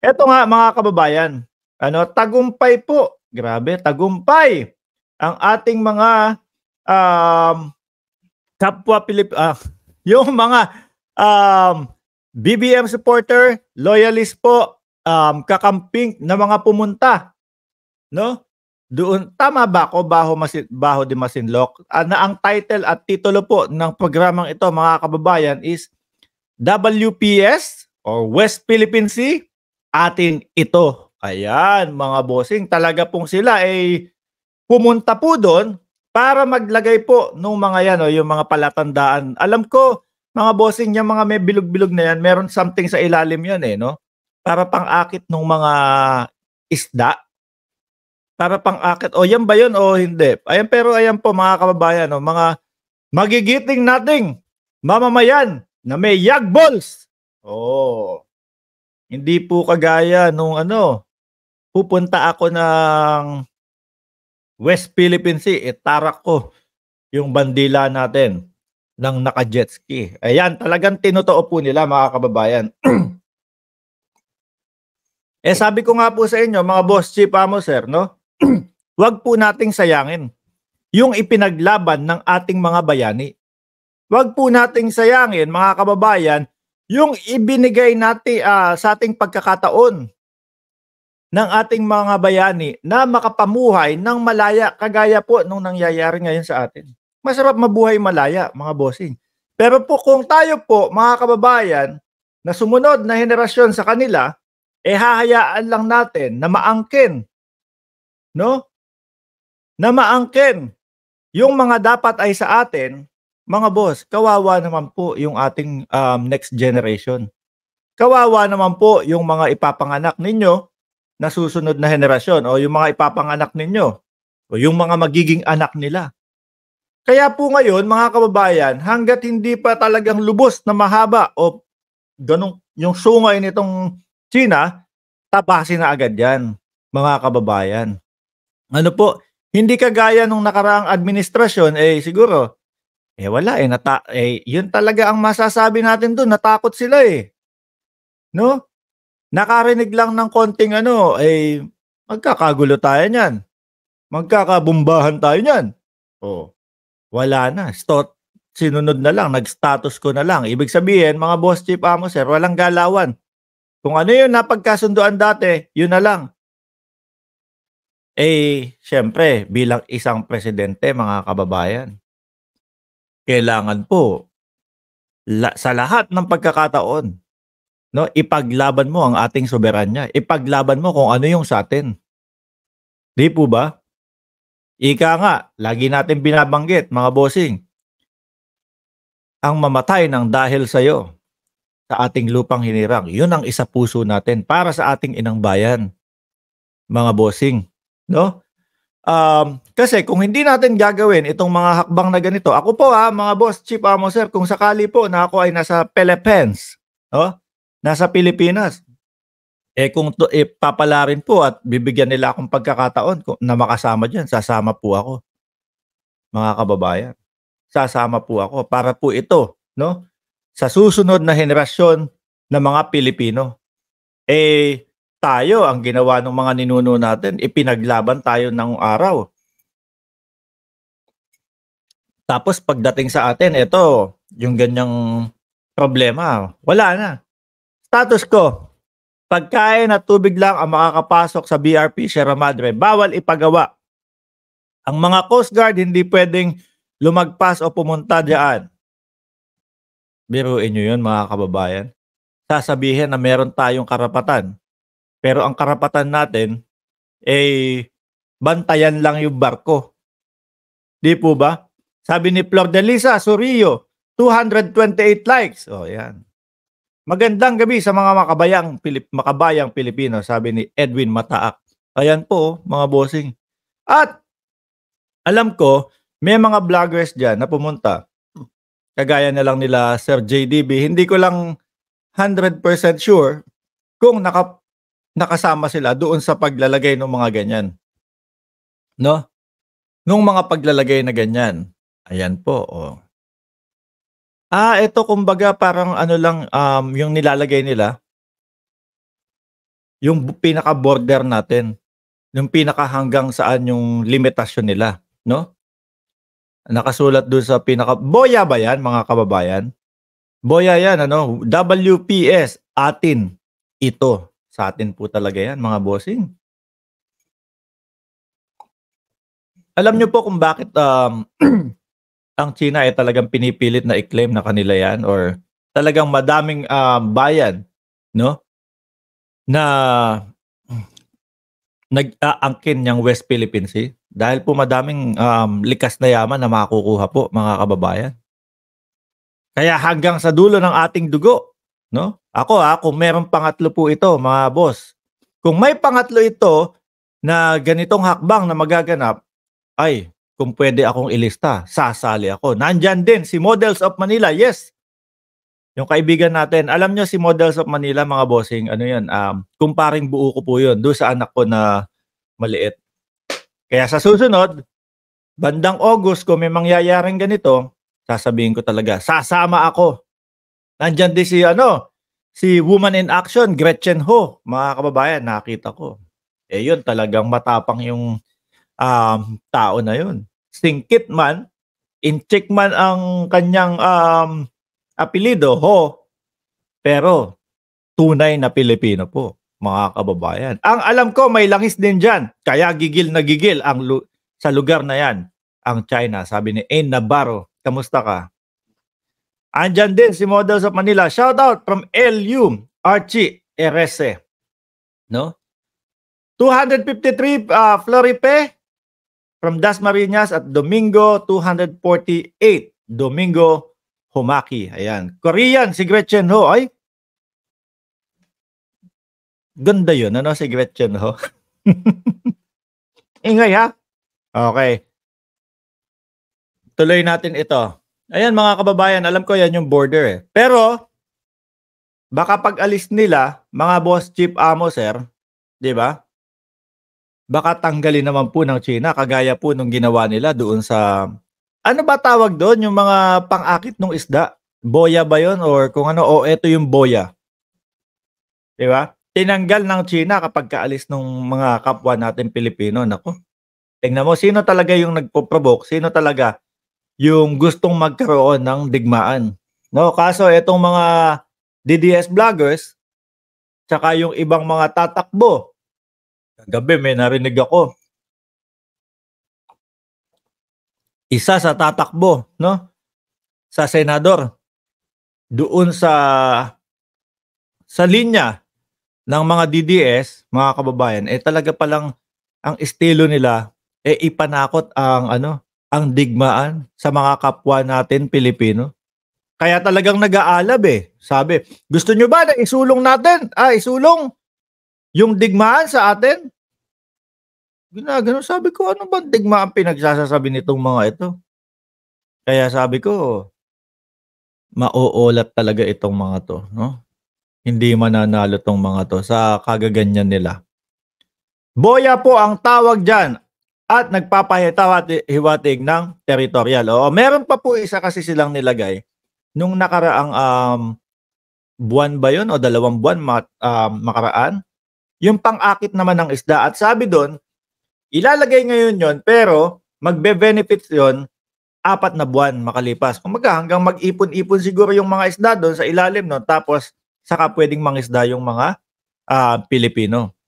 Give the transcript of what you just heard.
Ito nga mga kababayan, ano, tagumpay po. Grabe, tagumpay ang ating mga um, kapwa Pilip uh, yung mga um, BBM supporter, loyalist po, um, kakamping na mga pumunta. No? Doon, tama ba ako, Baho, Masin, Baho de Masinlok, uh, na ang title at titulo po ng programang ito, mga kababayan, is WPS or West Philippine Sea atin ito. Ayan, mga bossing, talaga pong sila ay pumunta po doon para maglagay po ng mga yan, o, yung mga palatandaan. Alam ko, mga bossing niya, mga may bilog-bilog na yan, meron something sa ilalim yan eh, no? Para pang-akit nung mga isda. Para pang-akit. O yan ba yun o hindi? Ayan, pero ayan po mga kababayan, no? mga magigiting nating mamamayan na may yag balls. Oh. Hindi po kagaya nung ano, pupunta ako ng West Philippine Sea, itarak eh, ko yung bandila natin ng naka-jet ski. Ayan, talagang tinotoo po nila mga kababayan. eh sabi ko nga po sa inyo, mga boss chief amo sir, no? Huwag po nating sayangin yung ipinaglaban ng ating mga bayani. Huwag po nating sayangin, mga kababayan, yung ibinigay natin uh, ah, sa ating pagkakataon ng ating mga bayani na makapamuhay ng malaya kagaya po nung nangyayari ngayon sa atin. Masarap mabuhay malaya, mga bossing. Pero po kung tayo po, mga kababayan, na sumunod na henerasyon sa kanila, eh hahayaan lang natin na maangkin, no? Na maangkin yung mga dapat ay sa atin, mga boss, kawawa naman po yung ating um, next generation. Kawawa naman po yung mga ipapanganak ninyo na susunod na henerasyon o yung mga ipapanganak ninyo o yung mga magiging anak nila. Kaya po ngayon, mga kababayan, hanggat hindi pa talagang lubos na mahaba o ganong yung sungay nitong China, tapasin na agad yan, mga kababayan. Ano po, hindi kagaya nung nakaraang administrasyon, eh siguro, eh wala eh, nata eh yun talaga ang masasabi natin doon, natakot sila eh. No? Nakarinig lang ng konting ano, eh magkakagulo tayo niyan. Magkakabumbahan tayo niyan. Oh. Wala na. Stot sinunod na lang, nag-status ko na lang. Ibig sabihin, mga boss chief amo sir, walang galawan. Kung ano yung napagkasunduan dati, yun na lang. Eh, syempre, bilang isang presidente, mga kababayan, kailangan po la, sa lahat ng pagkakataon no ipaglaban mo ang ating soberanya ipaglaban mo kung ano yung sa atin di po ba ika nga lagi natin binabanggit mga bossing ang mamatay ng dahil sa iyo sa ating lupang hinirang yun ang isa puso natin para sa ating inang bayan mga bossing no Um, kasi kung hindi natin gagawin itong mga hakbang na ganito, ako po ha, ah, mga boss, chief amo sir, kung sakali po na ako ay nasa Philippines, no? Oh, nasa Pilipinas, eh kung to, eh, papalarin po at bibigyan nila akong pagkakataon na makasama dyan, sasama po ako. Mga kababayan, sasama po ako para po ito, no? Sa susunod na henerasyon ng mga Pilipino. Eh, tayo, ang ginawa ng mga ninuno natin, ipinaglaban tayo ng araw. Tapos pagdating sa atin, ito, yung ganyang problema, wala na. Status ko, pagkain at tubig lang ang makakapasok sa BRP Sierra Madre. Bawal ipagawa. Ang mga Coast Guard hindi pwedeng lumagpas o pumunta diyan. Biruin nyo yun mga kababayan. Sasabihin na meron tayong karapatan pero ang karapatan natin eh bantayan lang yung barko. Di po ba? Sabi ni Flor de Lisa Surillo, 228 likes. Oh, yan. Magandang gabi sa mga makabayang, Pilip, makabayang Pilipino, sabi ni Edwin Mataak. Ayan po, mga bossing. At alam ko, may mga vloggers dyan na pumunta. Kagaya na lang nila Sir JDB. Hindi ko lang 100% sure kung naka nakasama sila doon sa paglalagay ng mga ganyan. No? Nung mga paglalagay na ganyan. Ayan po, oh. Ah, ito kumbaga parang ano lang um, yung nilalagay nila. Yung pinaka border natin, yung pinaka hanggang saan yung limitasyon nila, no? Nakasulat doon sa pinaka Boya ba 'yan, mga kababayan? Boya 'yan, ano? WPS atin ito. Sa atin po talaga yan, mga bossing. Alam nyo po kung bakit um, ang China ay talagang pinipilit na i-claim na kanila yan or talagang madaming uh, um, bayan no na nag-aangkin ng West Philippine Sea dahil po madaming um, likas na yaman na makukuha po mga kababayan. Kaya hanggang sa dulo ng ating dugo, no? Ako ha, ah, kung meron pangatlo po ito, mga boss. Kung may pangatlo ito na ganitong hakbang na magaganap, ay, kung pwede akong ilista, sasali ako. Nandyan din si Models of Manila, yes. Yung kaibigan natin, alam nyo si Models of Manila, mga bossing, ano yun, um, kumparing buo ko po yun, doon sa anak ko na maliit. Kaya sa susunod, bandang August, kung may mangyayaring ganito, sasabihin ko talaga, sasama ako. Nandyan din si, ano, Si Woman in Action, Gretchen Ho, mga kababayan, nakita ko. Eh yun, talagang matapang yung um, tao na yun. Singkit man, in check man ang kanyang um, apelido, Ho, pero tunay na Pilipino po, mga kababayan. Ang alam ko, may langis din dyan, kaya gigil na gigil ang lu- sa lugar na yan, ang China. Sabi ni Anne Navarro, kamusta ka? Andyan din si model sa Manila. Shout out from LU Archie Erese. No? 253 uh, ah, Floripe from Das Marinas at Domingo 248 Domingo Humaki. Ayan. Korean si Gretchen Ho ay Ganda yun, ano, si Gretchen Ho? Ingay ha? Okay. Tuloy natin ito. Ayan mga kababayan, alam ko yan yung border eh. Pero, baka pag alis nila, mga boss chief amo sir, di ba? Baka tanggalin naman po ng China, kagaya po nung ginawa nila doon sa, ano ba tawag doon, yung mga pangakit ng isda? Boya ba yon Or kung ano, o oh, eto yung boya. Di ba? Tinanggal ng China kapag kaalis ng mga kapwa natin Pilipino. Nako, tingnan mo, sino talaga yung nagpo-provoke? Sino talaga yung gustong magkaroon ng digmaan. No, kaso itong mga DDS vloggers tsaka yung ibang mga tatakbo. Kagabi may narinig ako. Isa sa tatakbo, no? Sa senador. Doon sa sa linya ng mga DDS, mga kababayan, eh talaga palang ang estilo nila eh ipanakot ang ano, ang digmaan sa mga kapwa natin Pilipino. Kaya talagang nag-aalab eh. Sabi, gusto nyo ba na isulong natin? Ah, isulong yung digmaan sa atin? Ginagano. Sabi ko, ano ba digmaan pinagsasasabi nitong mga ito? Kaya sabi ko, mauulat talaga itong mga to. No? Hindi mananalo tong mga to sa kagaganyan nila. Boya po ang tawag dyan at nagpapahiwatig ng territorial. O, meron pa po isa kasi silang nilagay nung nakaraang um, buwan ba yon o dalawang buwan um, makaraan. Yung pang-akit naman ng isda at sabi doon, ilalagay ngayon yon pero magbe-benefit yon apat na buwan makalipas. Kumaga hanggang mag-ipon-ipon siguro yung mga isda doon sa ilalim no tapos saka pwedeng mangisda yung mga uh, Pilipino.